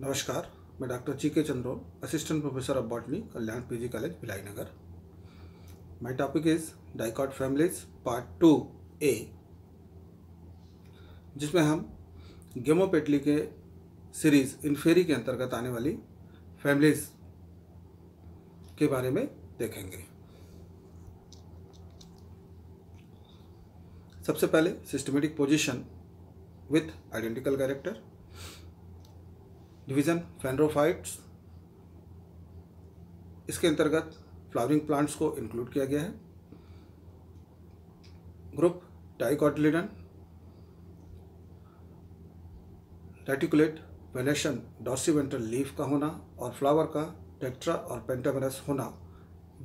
नमस्कार मैं doctor G K Chandro assistant professor of botany Kalyan PG college Bhilai Nagar my topic is dicot families part two A जिसमें हम गेमोपेटली के series इनफेरी के अंतर्गत आने वाली फैमिलीज के बारे में देखेंगे सबसे पहले systematic position with identical character division phanerophytes इसके अंतर्गत फ्लावरिंग प्लांट्स को इंक्लूड किया गया है group dicotyledon reticulate venation dorsiventral leaf का होना और फ्लावर का टेक्ट्रा और पेंटामरस होना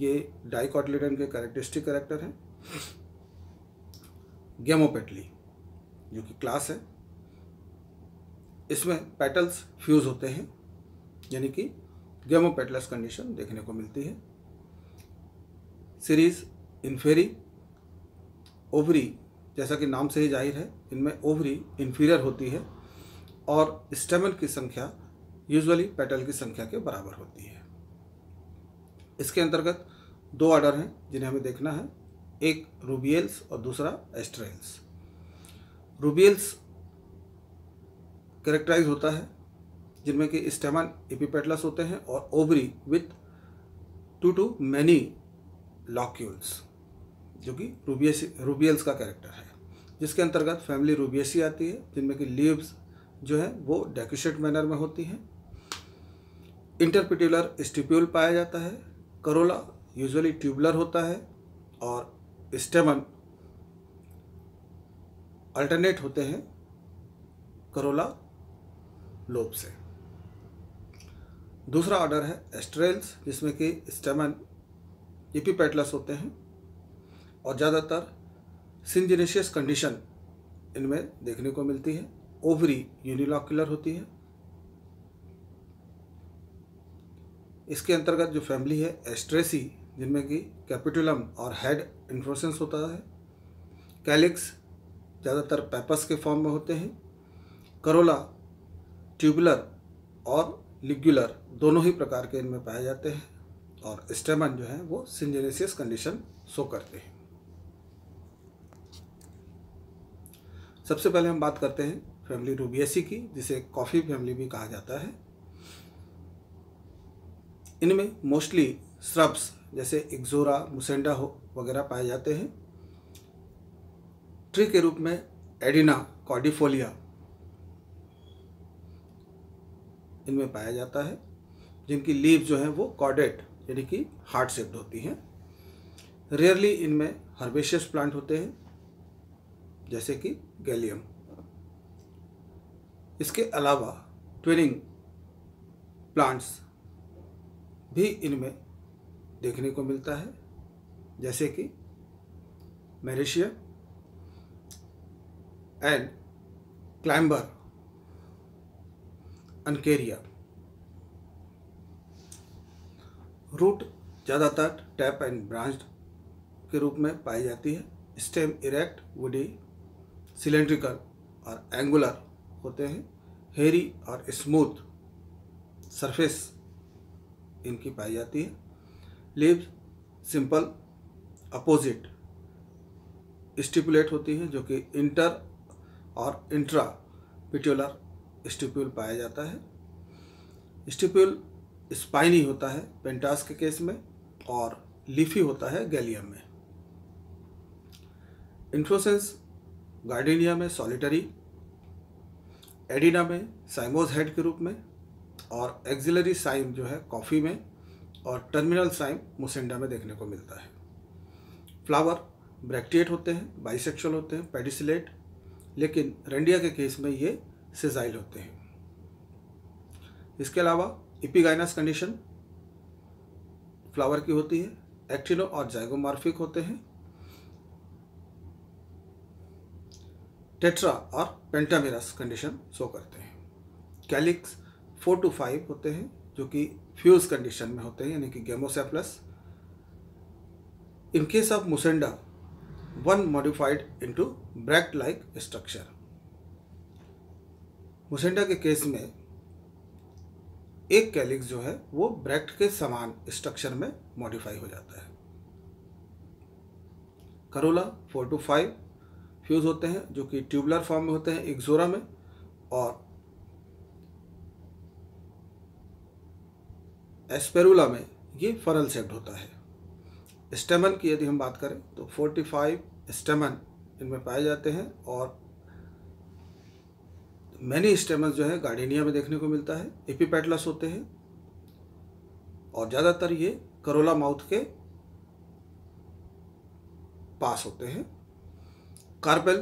ये डाइकॉटलिडन के करेक्टरिस्टिक करेक्टर हैं गेमोपेटली जो कि क्लास है इसमें पेटल्स फ्यूज़ होते हैं यानी कि गेमो पेटल्स कंडीशन देखने को मिलती है सीरीज इन्फेरी ओवरी जैसा कि नाम से ही जाहिर है इनमें ओवरी इन्फीरियर होती है और स्टेमन की संख्या यूजुअली पेटल की संख्या के बराबर होती है इसके अंतर्गत दो ऑर्डर हैं जिन्हें हमें देखना है एक रूबियल्स और दूसरा एस्ट्रेल्स रूबियल्स करेक्टराइज होता है जिनमें कि स्टेमन एपीपेटलस होते हैं और ovary with two to many locules जो कि रूबियस रूबियल्स का कैरेक्टर है जिसके अंतर्गत फैमिली रूबियसी आती है जिनमें कि लीव्स जो है वो डेकोशेट मैनर में होती हैं इंटरपिट्यूलर स्टिप्यूल पाया जाता है करोला यूजुअली ट्यूबलर होता है और स्टेमन अल्टरनेट होते हैं करोला लोब से दूसरा ऑर्डर है एस्ट्रेल्स जिसमें कि स्टेमन इपीपेटलस e होते हैं और ज़्यादातर सिंजिनेशियस कंडीशन इनमें देखने को मिलती है ओवरी यूनिलॉक्यूलर होती है इसके अंतर्गत जो फैमिली है एस्ट्रेसी जिनमें कि कैपिटुलम और हेड इन्फ्लोसेंस होता है कैलिक्स ज़्यादातर पेपस के फॉर्म में होते हैं करोला ट्यूबुलर और लिग्युलर दोनों ही प्रकार के इनमें पाए जाते हैं और स्टेमन जो है वो सिंजेनेसियस कंडीशन शो करते हैं सबसे पहले हम बात करते हैं फैमिली रूबियसी की जिसे कॉफ़ी फैमिली भी कहा जाता है इनमें मोस्टली श्रब्स जैसे एक्जोरा मुसेंडा हो वगैरह पाए जाते हैं ट्री के रूप में एडिना कॉडिफोलिया इनमें पाया जाता है जिनकी लीव जो है वो कॉडेट यानी कि हार्ट सेप्ड होती हैं रेयरली इनमें हर्बेशियस प्लांट होते हैं जैसे कि गैलियम इसके अलावा ट्विनिंग प्लांट्स भी इनमें देखने को मिलता है जैसे कि मैरेशिया एंड क्लाइंबर अनकेरिया रूट ज़्यादातर टैप एंड ब्रांच के रूप में पाई जाती है स्टेम इरेक्ट वुडी सिलेंड्रिकल और एंगुलर होते हैं हेरी और स्मूथ सरफेस इनकी पाई जाती है लीव सिंपल अपोजिट स्टिपुलेट होती है जो कि इंटर और इंट्रा पिट्यूलर स्टिप्यूल पाया जाता है स्टिप्यूल स्पाइनी होता है पेंटास के केस में और लिफी होता है गैलियम में इन्फ्लोसेंस गार्डेनिया में सॉलिटरी एडिना में साइमोज हेड के रूप में और एक्जिलरी साइम जो है कॉफ़ी में और टर्मिनल साइम मुसेंडा में देखने को मिलता है फ्लावर ब्रैक्टिएट होते हैं बाइसेक्शुअल होते हैं पेडिसलेट लेकिन रेंडिया के केस में ये से होते हैं इसके अलावा इपिगाइनस कंडीशन फ्लावर की होती है एक्टिनो और जैगोमार्फिक होते हैं टेट्रा और पेंटामिरस कंडीशन शो करते हैं कैलिक्स फोर टू फाइव होते हैं जो कि फ्यूज कंडीशन में होते हैं यानी कि gamosepalous in case of Mussaenda one modified into bract like structure Mussaenda के केस में एक कैलिक्स जो है वो ब्रैक्ट के समान स्ट्रक्चर में मॉडिफाई हो जाता है corolla four to five fused होते हैं जो कि ट्यूबुलर फॉर्म में होते हैं एक्जोरा में और एस्पेरुला में ये फरल सेट होता है स्टेमन की यदि हम बात करें तो 45 स्टेमन इनमें पाए जाते हैं और मैनी स्टेमस जो है गार्डेनिया में देखने को मिलता है एपीपैटलस होते हैं और ज़्यादातर ये करोला माउथ के पास होते हैं कार्पेल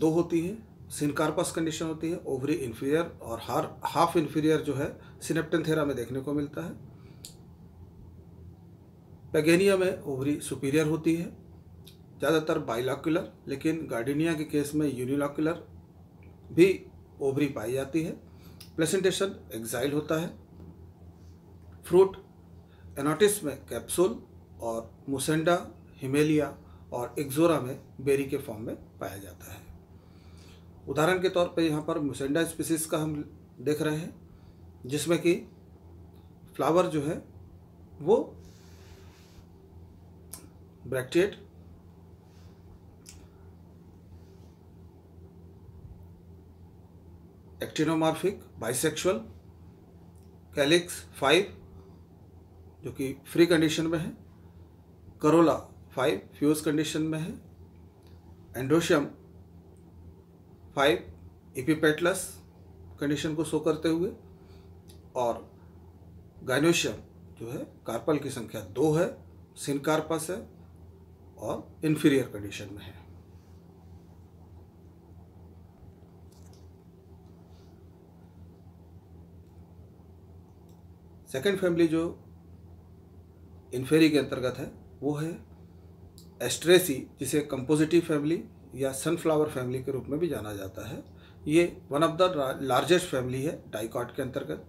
दो होती है सिनकार्पस कंडीशन होती है ओवरी इन्फीरियर और हार हाफ इन्फीरियर जो है सिनेप्टनथेरा में देखने को मिलता है पैगेनिया में ओवरी सुपीरियर होती है ज़्यादातर बाइलाकुलर लेकिन गार्डिनिया के केस में यूनिलाकुलर भी ओवरी पाई जाती है प्लेसेंटेशन एग्जाइल होता है फ्रूट एनाटिस में कैप्सूल और मुसेंडा हिमेलिया और एक्जोरा में बेरी के फॉर्म में पाया जाता है उदाहरण के तौर पर यहाँ पर मुसेंडा स्पीसीज का हम देख रहे हैं जिसमें कि फ्लावर जो है वो bracteate actinomorphic bisexual calyx five जो कि फ्री कंडीशन में है करोला फाइव फ्यूज कंडीशन में है एंडोशियम फाइव इपीपेटलस कंडीशन को शो करते हुए और गाइनोशियम जो है कार्पल की संख्या दो है सिनकार्पस है और इन्फीरियर कंडीशन में है सेकंड फैमिली जो इन्फेरी के अंतर्गत है वो है एस्ट्रेसी जिसे कंपोजिटिव फैमिली या सनफ्लावर फैमिली के रूप में भी जाना जाता है ये one of the largest family है डाइकॉट के अंतर्गत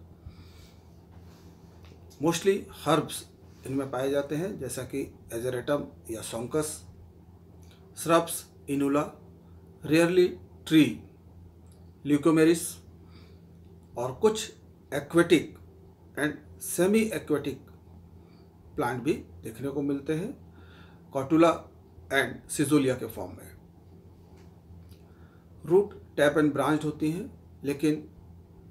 मोस्टली हर्ब्स इनमें पाए जाते हैं जैसा कि एजरेटम या Sonchus shrubs Inula rarely tree Leucomeris और कुछ aquatic and semi aquatic plant भी देखने को मिलते हैं कॉटूला एंड सिजोलिया के फॉर्म में रूट टैप एंड ब्रांच होती हैं लेकिन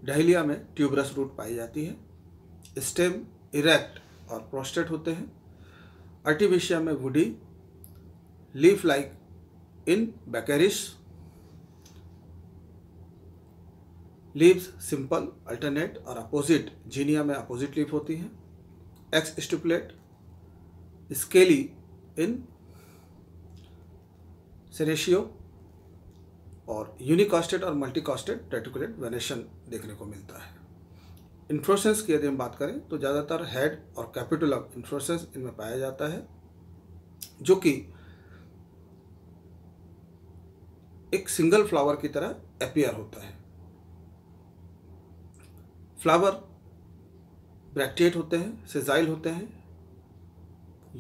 डहलिया में ट्यूबरस रूट पाई जाती है स्टेम इरेक्ट और प्रोस्टेट होते हैं अर्टिविशिया में woody leaf like in Baccharis leaves simple alternate और अपोजिट जीनिया में अपोजिट लीफ होती है ex stipulate scaly in Senecio और यूनिकॉस्टेड और मल्टीकॉस्टेड ट्रेटिकुलेट वेनेशन देखने को मिलता है इन्फ्लोसेंस की यदि हम बात करें तो ज़्यादातर हेड और कैपिटल ऑफ इन्फ्लोसेंस इनमें पाया जाता है जो कि एक सिंगल फ्लावर की तरह अपियर होता है फ्लावर ब्रैक्टेट होते हैं सेजाइल होते हैं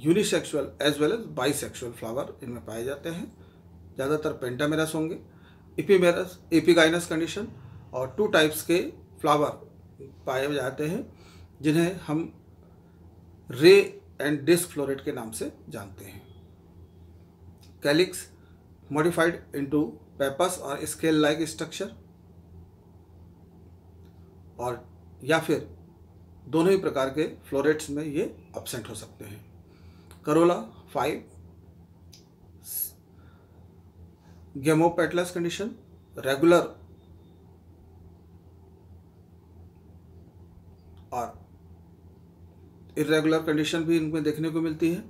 unisexual as well as sexual flower इनमें पाए जाते हैं ज़्यादातर पेंटामेरस होंगे इपीमेरस एपीगाइनस कंडीशन और टू टाइप्स के फ्लावर पाए जाते हैं जिन्हें हम रे एंड डिस्क फ्लोरेट के नाम से जानते हैं कैलिक्स मॉडिफाइड इनटू पेपस और स्केल लाइक स्ट्रक्चर और या फिर दोनों ही प्रकार के फ्लोरेट्स में ये अपसेंट हो सकते हैं corolla five gamopetalous condition regular और इरेगुलर कंडीशन भी इनमें देखने को मिलती है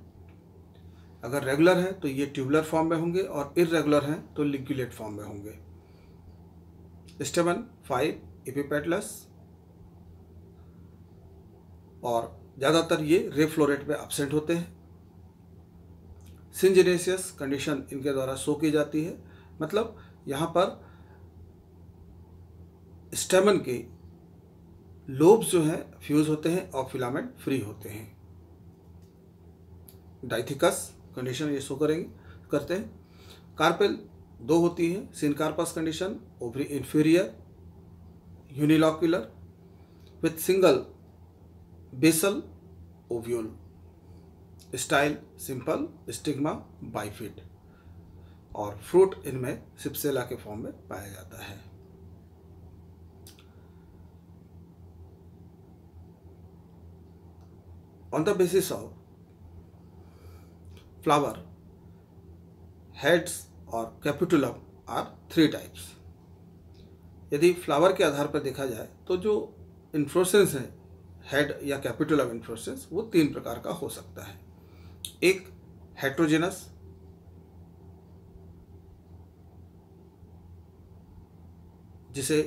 अगर रेगुलर है तो ये ट्यूबुलर फॉर्म में होंगे और इरेगुलर हैं तो लिग्युलेट फॉर्म में होंगे स्टेवन फाइव एपीपेटलस और ज़्यादातर ये रेफ्लोरेट में एबसेंट होते हैं सिंजनेसियस कंडीशन इनके द्वारा शो की जाती है मतलब यहाँ पर स्टेमन के लोब्स जो हैं फ्यूज होते हैं और फिलामेंट फ्री होते हैं डाइथिकस कंडीशन ये शो करेंगे करते हैं कार्पेल दो होती है syncarpous condition ovary inferior unilocular with single basal ovule style simple stigma bifid और फ्रूट इनमें सिप्सेला के फॉर्म में पाया जाता है on the basis of flower heads और कैपिटुलम आर थ्री टाइप्स यदि फ्लावर के आधार पर देखा जाए तो जो इन्फ्लोसेंस है हेड या कैपिटल ऑफ इन्फ्लोरेसेंस वो तीन प्रकार का हो सकता है एक हेट्रोजेनस जिसे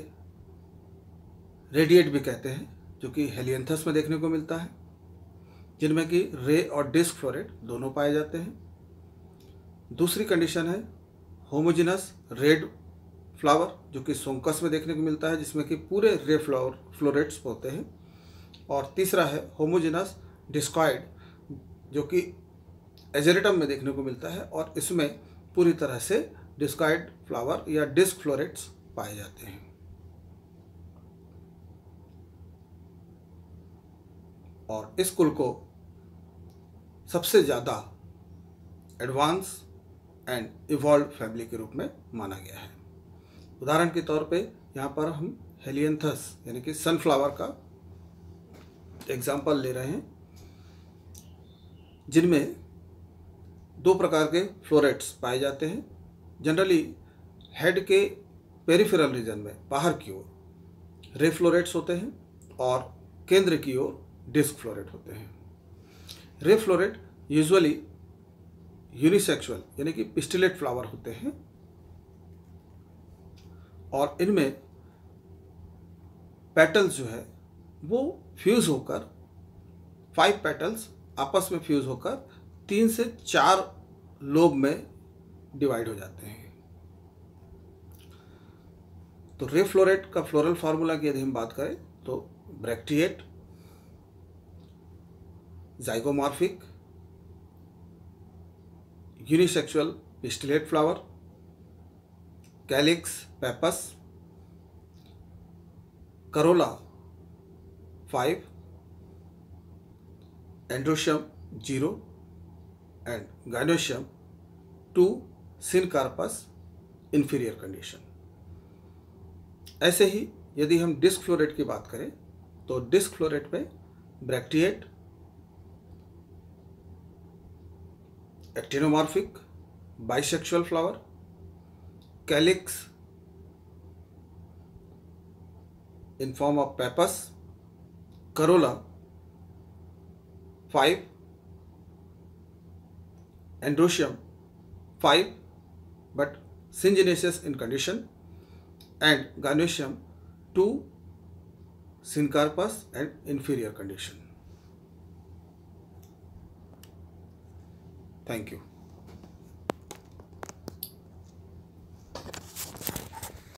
रेडिएट भी कहते हैं जो कि हेलियंथस में देखने को मिलता है जिनमें कि रे और डिस्क फ्लोरेट दोनों पाए जाते हैं दूसरी कंडीशन है होमोजिनस रेड फ्लावर जो कि सोंकस में देखने को मिलता है जिसमें कि पूरे रे फ्लावर फ्लोरेट्स होते हैं और तीसरा है होमोजिनस डिस्कॉइड जो कि एजेरेटम में देखने को मिलता है और इसमें पूरी तरह से डिस्कॉइड फ्लावर या डिस्क फ्लोरेट्स पाए जाते हैं और इस कुल को सबसे ज़्यादा एडवांस एंड इवॉल्व फैमिली के रूप में माना गया है उदाहरण के तौर पे यहाँ पर हम हेलियंथस यानी कि सनफ्लावर का एग्जाम्पल ले रहे हैं जिनमें दो प्रकार के फ्लोरेट्स पाए जाते हैं जनरली हेड के पेरिफेरल रीजन में बाहर की ओर रे फ्लोरेट्स होते हैं और केंद्र की ओर डिस्क फ्लोरेट होते हैं रे फ्लोरेट यूजुअली यूनिसेक्सुअल यानी कि पिस्टिलेट फ्लावर होते हैं और इनमें पेटल्स जो है वो फ्यूज़ होकर फाइव पेटल्स आपस में फ्यूज़ होकर तीन से चार लोब में डिवाइड हो जाते हैं तो रेफ्लोरेट का फ्लोरल फार्मूला की यदि हम बात करें तो bracteate zygomorphic unisexual pistillate flower calyx pappus corolla five androecium zero and gynoecium two syncarpous inferior condition ऐसे ही यदि हम डिस्क फ्लोरेट की बात करें तो डिस्क फ्लोरेट में bracteate actinomorphic bisexual flower calyx in form of pappus Corolla 5, Androsium 5 but syngenesis in condition and gynoecium 2, Syncarpus and inferior condition. Thank you.